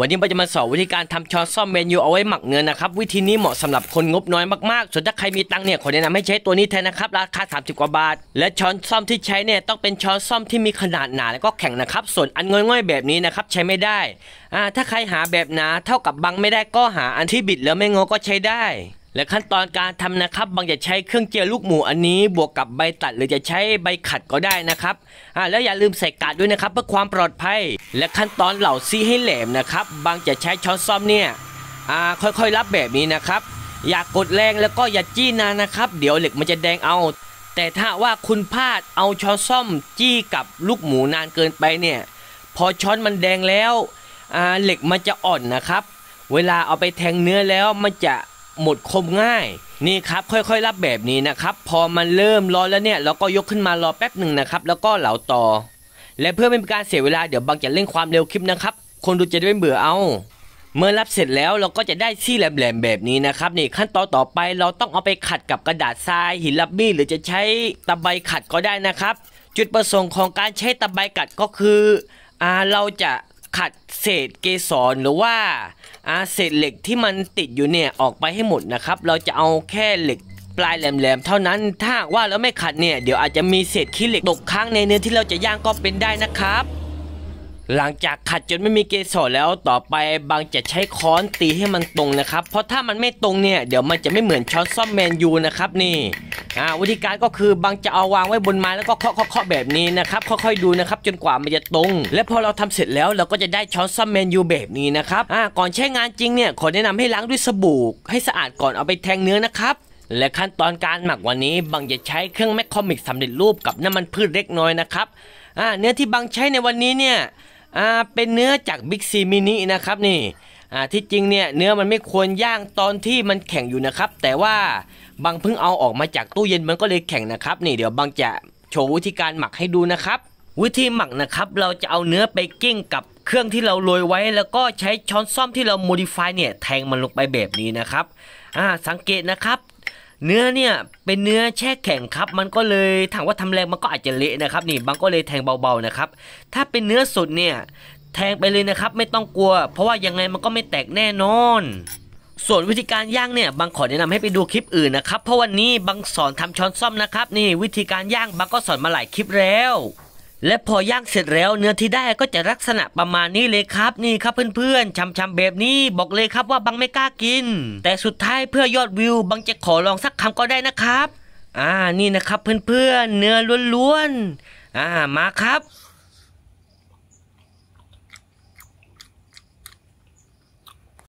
วันนี้เราจะมาสอนวิธีการทำช้อนซ่อมเมนูเอาไว้หมักเนื้อนะครับวิธีนี้เหมาะสำหรับคนงบน้อยมากๆส่วนถ้าใครมีตังเนี่ยขอแนะนำให้ใช้ตัวนี้แทนนะครับราคา30กว่าบาทและช้อนซ่อมที่ใช้เนี่ยต้องเป็นช้อนซ่อมที่มีขนาดหนาและก็แข็งนะครับส่วนอันง่อยๆแบบนี้นะครับใช้ไม่ได้ถ้าใครหาแบบหนาเท่ากับบังไม่ได้ก็หาอันที่บิดแล้วไม่งอก็ใช้ได้และขั้นตอนการทำนะครับ บางจะใช้เครื่องเจียลูกหมูอันนี้ บวกกับใบตัดหรือจะใช้ใบขัดก็ได้นะครับอ่าแล้วอย่าลืมใส่กาดด้วยนะครับ เพื่อความปลอดภัยและขั้นตอนเหล่าซี่ให้แหลมนะครับ บางจะใช้ช้อนซ่อมเนี่ยอ่าค่อยๆ รับแบบนี้นะครับ อย่ากกดแรงแล้วก็อย่าจี้นานนะครับ เดี๋ยวเหล็กมันจะแดงเอา แต่ถ้าว่าคุณพลาดเอาช้อนซ่อม จี้กับลูกหมูนานเกินไปเนี่ยพอช้อนมันแดงแล้วอ่าเหล็กมันจะอ่อนนะครับ เวลาเอาไปแทงเนื้อแล้วมันจะหมดคมง่าย นี่ครับค่อยๆรับแบบนี้นะครับ พอมันเริ่มร้อนแล้วเนี่ยเราก็ยกขึ้นมารอแป๊บหนึ่งนะครับ แล้วก็เหลาต่อ และเพื่อไม่เป็นการเสียเวลาเดี๋ยวบางจะเร่งความเร็วคลิปนะครับ คนดูจะได้ไม่เบื่อเอาเมื่อรับเสร็จแล้วเราก็จะได้ซี่แหลมๆแบบนี้นะครับนี่ขั้นตอนต่อไปเราต้องเอาไปขัดกับกระดาษทรายหินลับบี้ หรือจะใช้ตะไบขัดก็ได้นะครับ จุดประสงค์ของการใช้ตะไบขัดก็คืออ่าเราจะขัดเศษเกสรหรือว่าเศษเหล็กที่มันติดอยู่เนี่ย ออกไปให้หมดนะครับ เราจะเอาแค่เหล็กปลายแหลมๆเท่านั้นถ้าว่าแล้วไม่ขัดเนี่ย เดี๋ยวอาจจะมีเศษขี้เหล็กตกค้างในเนื้อที่เราจะย่างก็เป็นได้นะครับหลังจากขัดจนไม่มีเกสรแล้วต่อไปบางจะใช้ค้อนตีให้มันตรงนะครับ เพราะถ้ามันไม่ตรงเนี่ยเดี๋ยวมันจะไม่เหมือนช้อนซ่อมแมนยูนะครับนี่อ่าวิธีการก็คือบางจะเอาวางไว้บนไม้แล้วก็เคาะเคาะแบบนี้นะครับค่อยๆดูนะครับจนกว่ามันจะตรง และพอเราทำเสร็จแล้วเราก็จะได้ช้อนซ่อมแมนยูแบบนี้นะครับอ่า ก่อนใช้งานจริงเนี่ยขอแนะนำให้ล้างด้วยสบู่ให้สะอาดก่อนเอาไปแทงเนื้อนะครับ และขั้นตอนการหมักวันนี้ บางจะใช้เครื่องแมคคอมิกสำเร็จรูปกับน้ำมันพืชเล็กน้อยนะครับอ่าเนื้อที่บางใช้ในวันนี้เนี่ยอ่าเป็นเนื้อจากบิ๊กซีมินินะครับนี่อ่าที่จริงเนี่ยเนื้อมันไม่ควรย่างตอนที่มันแข็งอยู่นะครับ แต่ว่าบางเพิ่งเอาออกมาจากตู้เย็นมันก็เลยแข็งนะครับ นี่ เดี๋ยวบางจะโชว์วิธีการหมักให้ดูนะครับ วิธีหมักนะครับเราจะเอาเนื้อไปกิ้งกับเครื่องที่เราโรยไว้ แล้วก็ใช้ช้อนซ่อมที่เราโมดิฟายเนี่ยแทงมันลงไปแบบนี้นะครับอ่าสังเกตนะครับเนื้อเนี่ยเป็นเนื้อแช่แข็งครับ มันก็เลยถามว่าทำแรงมันก็อาจจะเละนะครับนี่บางก็เลยแทงเบาๆนะครับ ถ้าเป็นเนื้อสดเนี่ยแทงไปเลยนะครับไม่ต้องกลัว เพราะว่ายังไงมันก็ไม่แตกแน่นอน ส่วนวิธีการย่างเนี่ยบางขอแนะนำให้ไปดูคลิปอื่นนะครับเพราะวันนี้บางสอนทำช้อนซ่อมนะครับนี่วิธีการย่างบางก็สอนมาหลายคลิปแล้วและพอย่างเสร็จแล้วเนื้อที่ได้ก็จะลักษณะประมาณนี้เลยครับนี่ครับเพื่อนๆชำๆแบบนี้ บอกเลยครับว่าบังไม่กล้ากิน แต่สุดท้ายเพื่อยอดวิวบังจะขอลองสักคำก็ได้นะครับ อ่านี่นะครับเพื่อนๆเนื้อล้วนๆอ่ามาครับ